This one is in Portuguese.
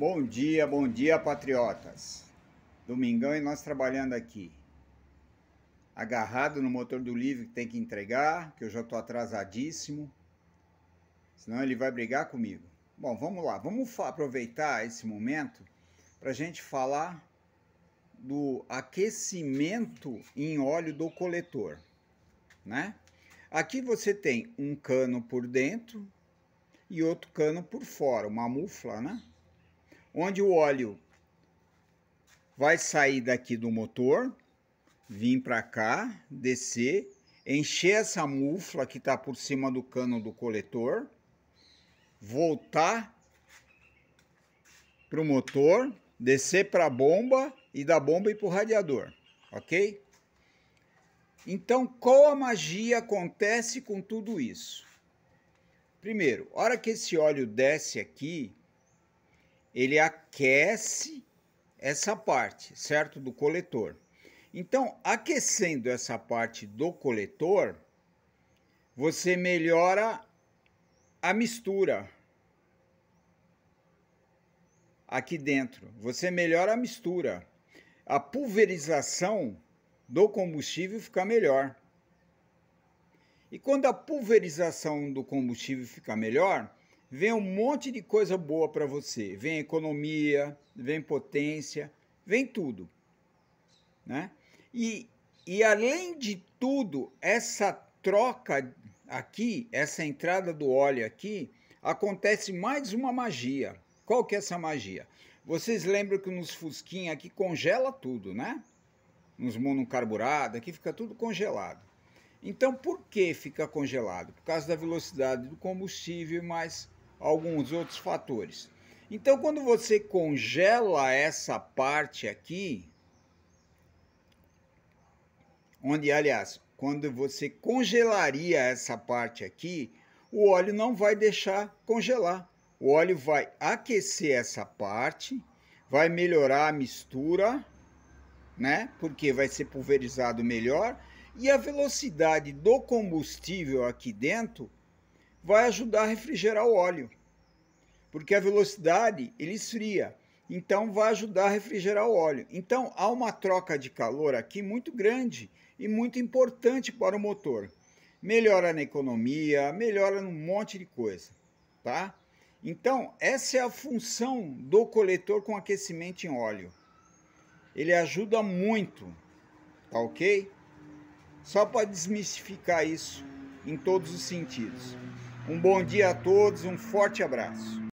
Bom dia, bom dia, patriotas. Domingão e nós trabalhando aqui. Agarrado no motor do livro que tem que entregar, que eu já estou atrasadíssimo. Senão ele vai brigar comigo. Bom, vamos lá. Vamos aproveitar esse momento para a gente falar do aquecimento em óleo do coletor, né? Aqui você tem um cano por dentro e outro cano por fora, uma mufla, né? onde o óleo vai sair daqui do motor, vir para cá, descer, encher essa mufla que está por cima do cano do coletor, voltar para o motor, descer para a bomba e da bomba ir para o radiador, ok? Então, qual a magia acontece com tudo isso? Primeiro, hora que esse óleo desce aqui, ele aquece essa parte, certo? Do coletor. Então, aquecendo essa parte do coletor, você melhora a mistura aqui dentro. Você melhora a mistura. A pulverização do combustível fica melhor. E quando a pulverização do combustível fica melhor, Vem um monte de coisa boa para você. Vem economia, vem potência, vem tudo. Né? E, e além de tudo, essa troca aqui, essa entrada do óleo aqui, acontece mais uma magia. Qual que é essa magia? Vocês lembram que nos fusquinha aqui congela tudo, né? Nos monocarburados, aqui fica tudo congelado. Então, por que fica congelado? Por causa da velocidade do combustível, mas alguns outros fatores. Então, quando você congela essa parte aqui, onde, aliás, quando você congelaria essa parte aqui, o óleo não vai deixar congelar. O óleo vai aquecer essa parte, vai melhorar a mistura, né? Porque vai ser pulverizado melhor e a velocidade do combustível aqui dentro vai ajudar a refrigerar o óleo porque a velocidade ele esfria. Então vai ajudar a refrigerar o óleo. Então há uma troca de calor aqui muito grande e muito importante para o motor. Melhora na economia, melhora num monte de coisa, tá? Então, essa é a função do coletor com aquecimento em óleo. Ele ajuda muito, tá ok? Só para desmistificar isso em todos os sentidos. Um bom dia a todos, um forte abraço.